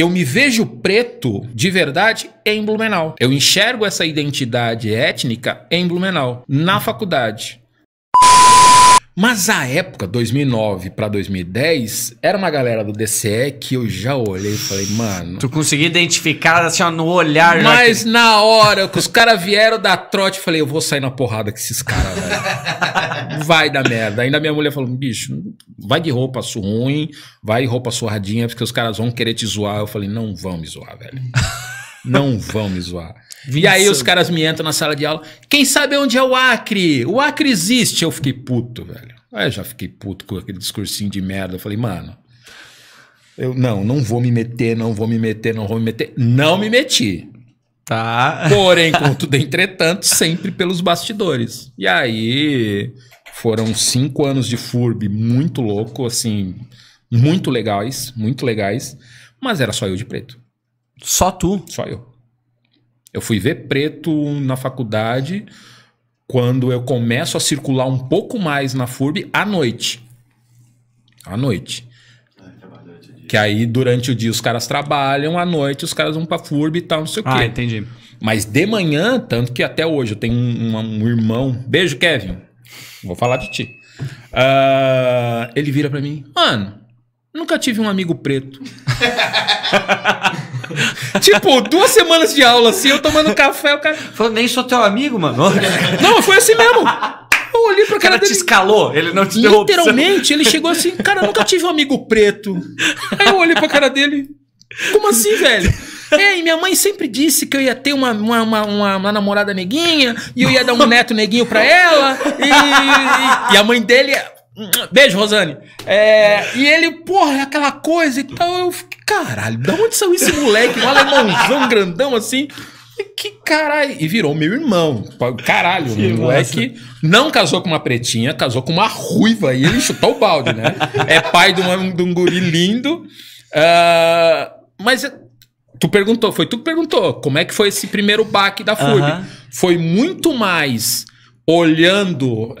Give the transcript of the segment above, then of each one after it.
eu me vejo preto de verdade em Blumenau. Eu enxergo essa identidade étnica em Blumenau, na faculdade. Mas a época, 2009 para 2010, era uma galera do DCE que eu já olhei e falei, mano. Tu conseguiu identificar assim, ó, no olhar, né, Mas na hora que os caras vieram da trote, eu falei, eu vou sair na porrada com esses caras, velho. Vai dar merda. Ainda minha mulher falou, bicho, vai de roupa sua ruim, vai de roupa surradinha, porque os caras vão querer te zoar. Eu falei, não vão me zoar, velho. Não vão me zoar. e aí os caras me entram na sala de aula. Quem sabe onde é o Acre? O Acre existe. Eu fiquei puto, velho. Aí eu já fiquei puto com aquele discursinho de merda. Eu falei, mano, eu não, não vou me meter, não vou me meter, não vou me meter. Não me meti. Tá. Porém, contudo, entretanto, sempre pelos bastidores. E aí foram cinco anos de FURB muito louco, assim, muito legais, muito legais. Mas era só eu de preto. Só tu? Só eu. Eu fui ver preto na faculdade quando eu começo a circular um pouco mais na FURB à noite. À noite. Que aí durante o dia os caras trabalham, à noite os caras vão pra FURB e tal, não sei o ah, quê. Ah, entendi. Mas de manhã, tanto que até hoje eu tenho um, um, um irmão. Beijo, Kevin. Vou falar de ti. Uh, ele vira para mim, mano, Nunca tive um amigo preto. tipo, duas semanas de aula assim, eu tomando café, o cara. Falou, nem sou teu amigo, mano. não, foi assim mesmo. Eu olhei pra cara. O cara te dele. escalou, ele não te Literalmente, ele chegou assim, cara, nunca tive um amigo preto. Aí eu olhei pra cara dele. Como assim, velho? É, e minha mãe sempre disse que eu ia ter uma, uma, uma, uma, uma namorada neguinha, e eu ia dar um neto neguinho pra ela, e, e, e a mãe dele Beijo, Rosane. É, e ele, porra, aquela coisa e tal. Eu fiquei, caralho, da onde saiu esse moleque? Um alemãozão grandão assim. Que caralho. E virou meu irmão. Caralho, que moleque massa. não casou com uma pretinha, casou com uma ruiva. E ele chutou o balde, né? É pai de, de um guri lindo. Uh, mas tu perguntou, foi tu que perguntou, como é que foi esse primeiro baque da FURB. Foi muito mais olhando uh, uh,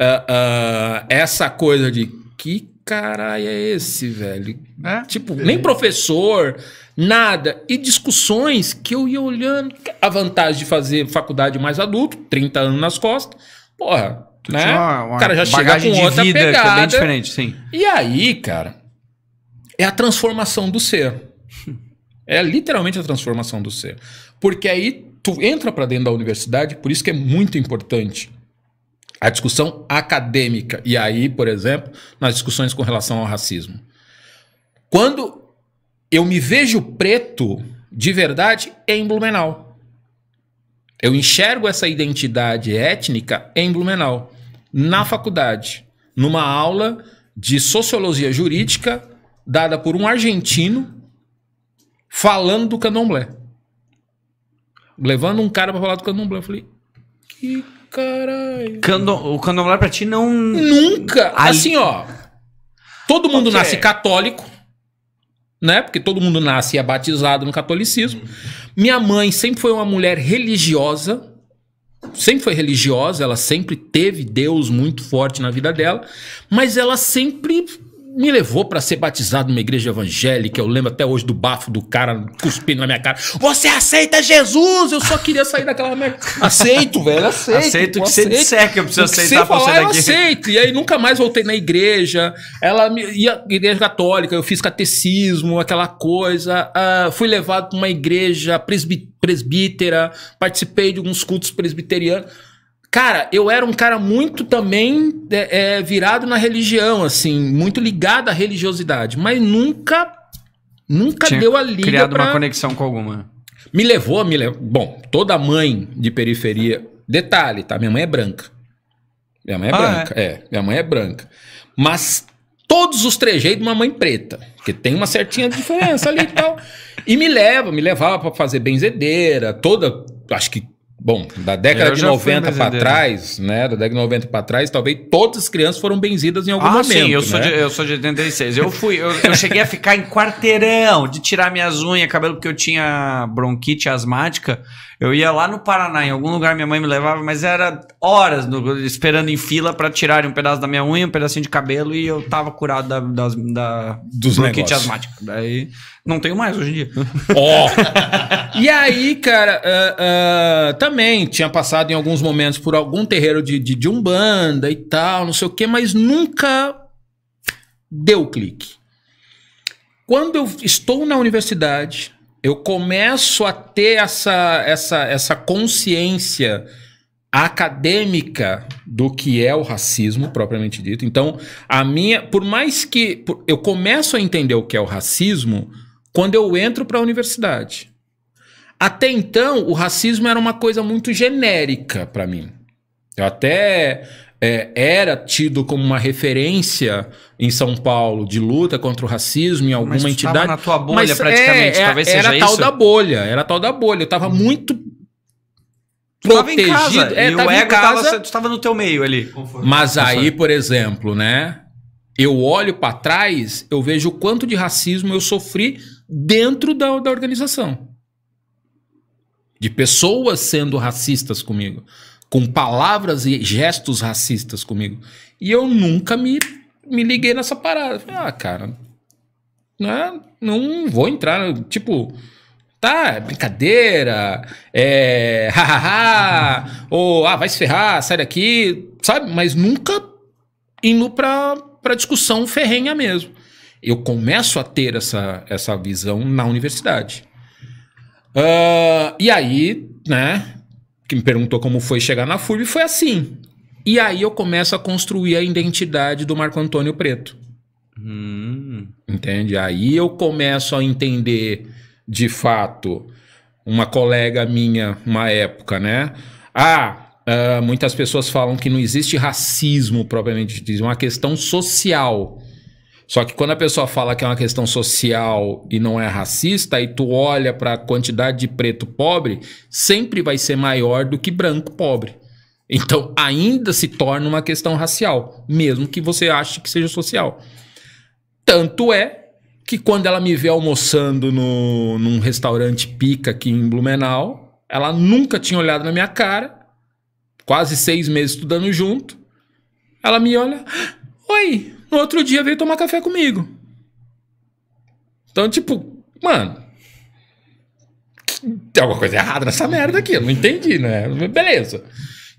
essa coisa de que caralho é esse, velho? É? Tipo, nem é. professor, nada. E discussões que eu ia olhando. A vantagem de fazer faculdade mais adulto, 30 anos nas costas. Porra, né? Uma, uma o cara já chega com outra vida, pegada. Que é bem diferente, sim. E aí, cara, é a transformação do ser. É literalmente a transformação do ser. Porque aí tu entra para dentro da universidade, por isso que é muito importante a discussão acadêmica. E aí, por exemplo, nas discussões com relação ao racismo. Quando eu me vejo preto de verdade é em Blumenau. Eu enxergo essa identidade étnica em Blumenau, na faculdade, numa aula de sociologia jurídica dada por um argentino falando do candomblé. Levando um cara para falar do candomblé. Eu falei, que Caralho. Candom, o candomblé pra ti não. Nunca! Ali... Assim, ó. Todo mundo okay. nasce católico, né? Porque todo mundo nasce e é batizado no catolicismo. Minha mãe sempre foi uma mulher religiosa, sempre foi religiosa, ela sempre teve Deus muito forte na vida dela, mas ela sempre me levou para ser batizado numa igreja evangélica. Eu lembro até hoje do bafo do cara cuspindo na minha cara. Você aceita Jesus? Eu só queria sair daquela merda. Aceito, velho, aceito. Aceito o que você disser que eu preciso aceitar você, falar, você daqui. Eu aceito. E aí nunca mais voltei na igreja. Ela me, ia igreja católica, eu fiz catecismo, aquela coisa. Uh, fui levado para uma igreja presbitera, participei de alguns cultos presbiterianos. Cara, eu era um cara muito também é, é, virado na religião, assim, muito ligado à religiosidade, mas nunca, nunca Tinha deu a liga. Criado pra... uma conexão com alguma. Me levou, me levou. Bom, toda mãe de periferia. Detalhe, tá? Minha mãe é branca. Minha mãe é ah, branca, é. é. Minha mãe é branca. Mas todos os trejeitos de uma mãe preta, porque tem uma certinha diferença ali e tal. E me leva, me levava para fazer benzedeira, toda, acho que Bom, da década de 90 para trás, né? Da década de 90 para trás, talvez todas as crianças foram benzidas em algum ah, momento. Sim, eu sou, né? de, eu sou de 86. Eu fui, eu, eu cheguei a ficar em quarteirão de tirar minhas unhas, cabelo, porque eu tinha bronquite asmática. Eu ia lá no Paraná, em algum lugar minha mãe me levava, mas era horas no, esperando em fila para tirarem um pedaço da minha unha, um pedacinho de cabelo, e eu tava curado da, das, da Dos bronquite negócios. asmática. Daí não tenho mais hoje em dia. oh. e aí, cara, uh, uh, também tinha passado em alguns momentos por algum terreiro de, de, de umbanda e tal, não sei o quê, mas nunca deu clique. Quando eu estou na universidade, eu começo a ter essa, essa, essa consciência acadêmica do que é o racismo propriamente dito. Então, a minha, por mais que eu começo a entender o que é o racismo, quando eu entro para a universidade. Até então, o racismo era uma coisa muito genérica para mim. Eu até é, era tido como uma referência em São Paulo de luta contra o racismo em alguma mas entidade. na tua bolha mas, é, praticamente, é, talvez seja era isso. Era tal da bolha, era tal da bolha. Eu tava hum. muito protegido. Tava em casa, é, e tava o ego casa, tava, tu tava no teu meio ali. Mas aí, por exemplo, né? Eu olho para trás, eu vejo o quanto de racismo eu sofri dentro da, da organização. De pessoas sendo racistas comigo, com palavras e gestos racistas comigo. E eu nunca me, me liguei nessa parada. Falei, ah, cara, não, né, não vou entrar. Tipo, tá, é brincadeira, é, hahaha, ou ah, vai se ferrar, sai daqui, sabe? Mas nunca indo pra, pra discussão ferrenha mesmo. Eu começo a ter essa, essa visão na universidade. Uh, e aí, né? Que me perguntou como foi chegar na FURB, foi assim. E aí eu começo a construir a identidade do Marco Antônio Preto. Hum. Entende? Aí eu começo a entender, de fato, uma colega minha, uma época, né? Ah, uh, muitas pessoas falam que não existe racismo propriamente dito, é uma questão social. Só que quando a pessoa fala que é uma questão social e não é racista, e tu olha para a quantidade de preto pobre, sempre vai ser maior do que branco pobre. Então ainda se torna uma questão racial, mesmo que você ache que seja social. Tanto é que quando ela me vê almoçando no, num restaurante pica aqui em Blumenau, ela nunca tinha olhado na minha cara, quase seis meses estudando junto. Ela me olha, ah, oi, no outro dia veio tomar café comigo. Então, tipo, mano. Tem alguma coisa errada nessa merda aqui, eu não entendi, né? Beleza.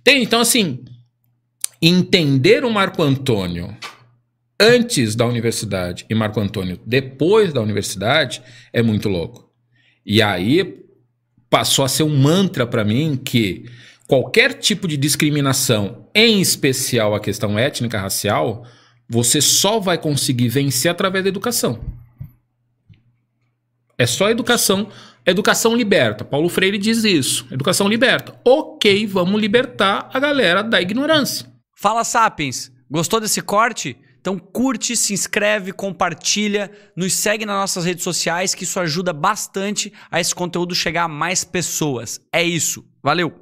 Tem, então, assim, entender o Marco Antônio antes da universidade e Marco Antônio depois da universidade é muito louco. E aí passou a ser um mantra para mim que qualquer tipo de discriminação, em especial a questão étnica racial, você só vai conseguir vencer através da educação. É só a educação. Educação liberta. Paulo Freire diz isso. Educação liberta. Ok, vamos libertar a galera da ignorância. Fala, Sapiens. Gostou desse corte? Então curte, se inscreve, compartilha, nos segue nas nossas redes sociais, que isso ajuda bastante a esse conteúdo chegar a mais pessoas. É isso. Valeu!